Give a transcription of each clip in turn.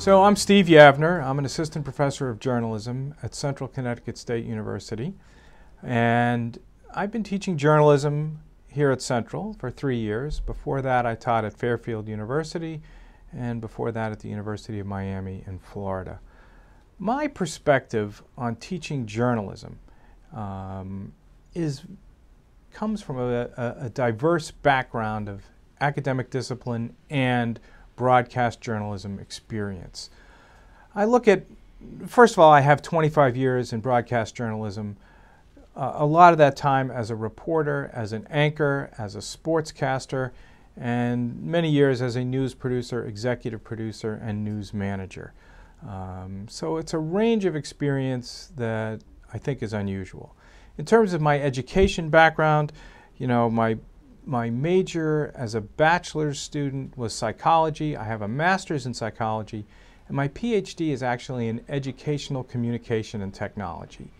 So I'm Steve Yavner. I'm an assistant professor of journalism at Central Connecticut State University. And I've been teaching journalism here at Central for three years. Before that, I taught at Fairfield University, and before that, at the University of Miami in Florida. My perspective on teaching journalism um, is, comes from a, a, a diverse background of academic discipline and broadcast journalism experience. I look at, first of all, I have 25 years in broadcast journalism. Uh, a lot of that time as a reporter, as an anchor, as a sportscaster, and many years as a news producer, executive producer, and news manager. Um, so it's a range of experience that I think is unusual. In terms of my education background, you know, my my major as a bachelor's student was psychology. I have a master's in psychology. And my PhD is actually in educational communication and technology.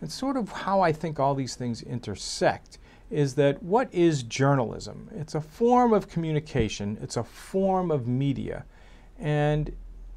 And sort of how I think all these things intersect is that what is journalism? It's a form of communication, it's a form of media. And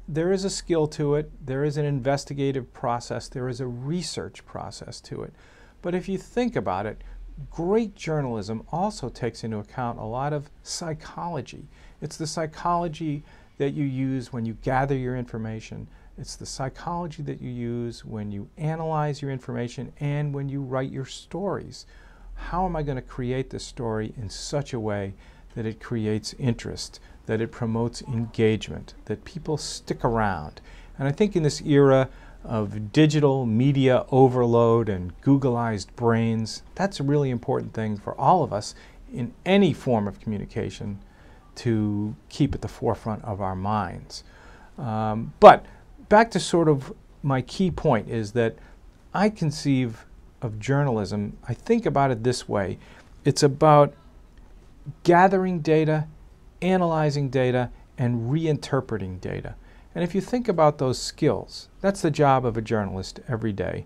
there is a skill to it, there is an investigative process, there is a research process to it. But if you think about it, great journalism also takes into account a lot of psychology. It's the psychology that you use when you gather your information. It's the psychology that you use when you analyze your information and when you write your stories. How am I going to create this story in such a way that it creates interest, that it promotes engagement, that people stick around? And I think in this era, of digital media overload and Googleized brains. That's a really important thing for all of us in any form of communication to keep at the forefront of our minds. Um, but back to sort of my key point is that I conceive of journalism, I think about it this way it's about gathering data, analyzing data, and reinterpreting data. And if you think about those skills, that's the job of a journalist every day.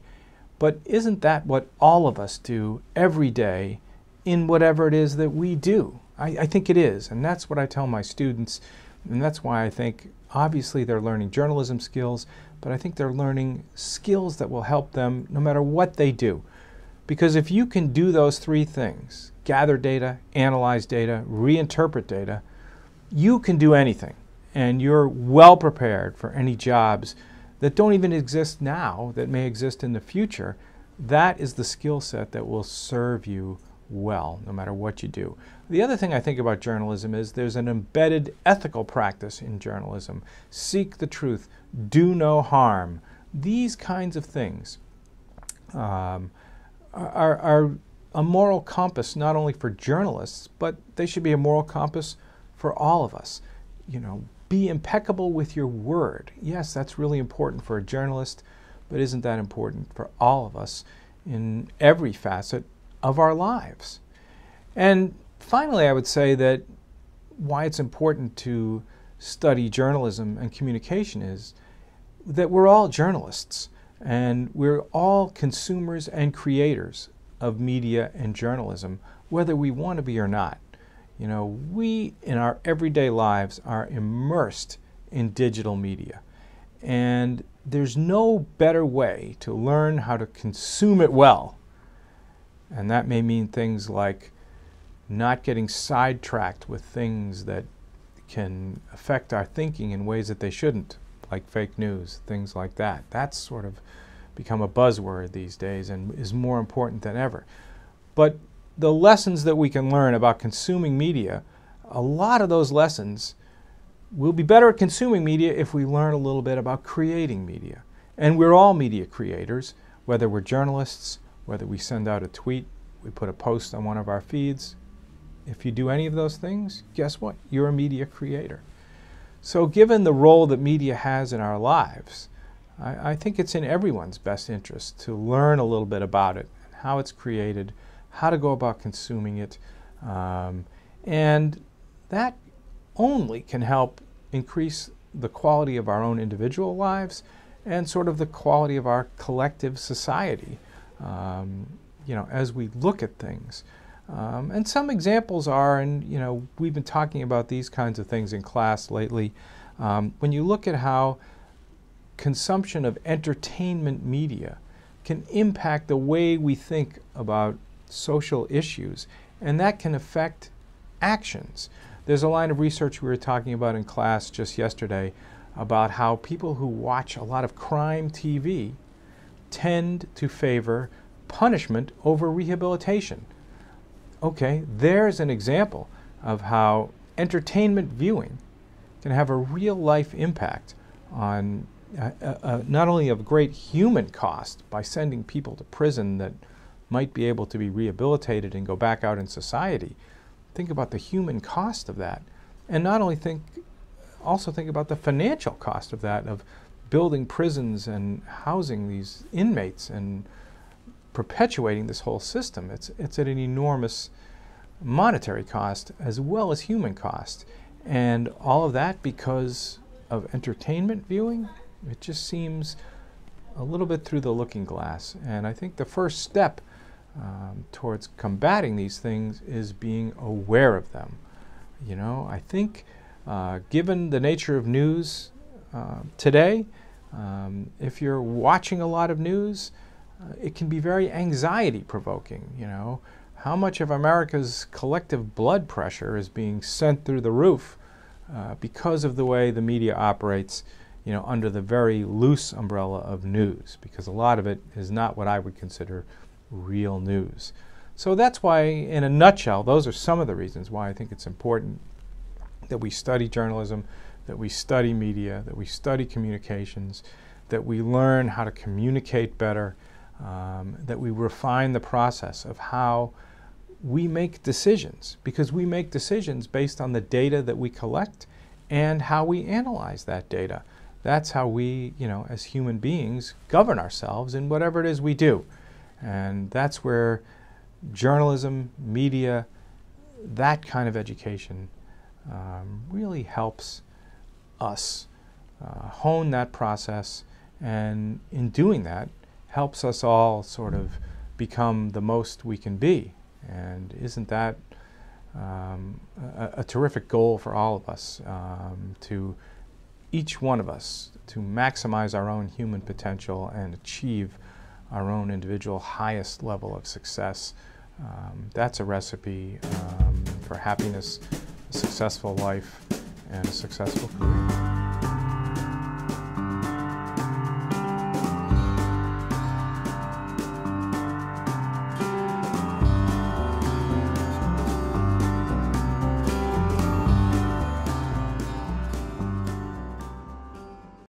But isn't that what all of us do every day in whatever it is that we do? I, I think it is. And that's what I tell my students. And that's why I think obviously they're learning journalism skills, but I think they're learning skills that will help them no matter what they do. Because if you can do those three things gather data, analyze data, reinterpret data you can do anything and you're well prepared for any jobs that don't even exist now that may exist in the future, that is the skill set that will serve you well, no matter what you do. The other thing I think about journalism is there's an embedded ethical practice in journalism. Seek the truth, do no harm. These kinds of things um, are, are a moral compass not only for journalists, but they should be a moral compass for all of us. You know, be impeccable with your word. Yes, that's really important for a journalist, but isn't that important for all of us in every facet of our lives? And finally, I would say that why it's important to study journalism and communication is that we're all journalists and we're all consumers and creators of media and journalism, whether we want to be or not. You know, we in our everyday lives are immersed in digital media. And there's no better way to learn how to consume it well. And that may mean things like not getting sidetracked with things that can affect our thinking in ways that they shouldn't, like fake news, things like that. That's sort of become a buzzword these days and is more important than ever. But the lessons that we can learn about consuming media, a lot of those lessons, we'll be better at consuming media if we learn a little bit about creating media. And we're all media creators, whether we're journalists, whether we send out a tweet, we put a post on one of our feeds. If you do any of those things, guess what? You're a media creator. So, given the role that media has in our lives, I, I think it's in everyone's best interest to learn a little bit about it and how it's created how to go about consuming it. Um, and that only can help increase the quality of our own individual lives and sort of the quality of our collective society, um, you know, as we look at things. Um, and some examples are, and you know, we've been talking about these kinds of things in class lately. Um, when you look at how consumption of entertainment media can impact the way we think about social issues, and that can affect actions. There's a line of research we were talking about in class just yesterday about how people who watch a lot of crime TV tend to favor punishment over rehabilitation. Okay, there's an example of how entertainment viewing can have a real life impact on uh, uh, uh not only of great human cost by sending people to prison that might be able to be rehabilitated and go back out in society. Think about the human cost of that. And not only think, also think about the financial cost of that, of building prisons and housing these inmates and perpetuating this whole system. It's, it's at an enormous monetary cost as well as human cost. And all of that because of entertainment viewing, it just seems a little bit through the looking glass. And I think the first step um, towards combating these things is being aware of them. You know, I think uh, given the nature of news uh, today, um, if you're watching a lot of news, uh, it can be very anxiety provoking. You know, how much of America's collective blood pressure is being sent through the roof uh, because of the way the media operates? You know, under the very loose umbrella of news, because a lot of it is not what I would consider real news. So that's why, in a nutshell, those are some of the reasons why I think it's important that we study journalism, that we study media, that we study communications, that we learn how to communicate better, um, that we refine the process of how we make decisions, because we make decisions based on the data that we collect and how we analyze that data. That's how we, you know, as human beings, govern ourselves in whatever it is we do. And that's where journalism, media, that kind of education um, really helps us uh, hone that process and in doing that helps us all sort of become the most we can be and isn't that um, a, a, terrific goal for all of us um, to each one of us to maximize our own human potential and achieve our own individual highest level of success. Um, that's a recipe um, for happiness, a successful life, and a successful career.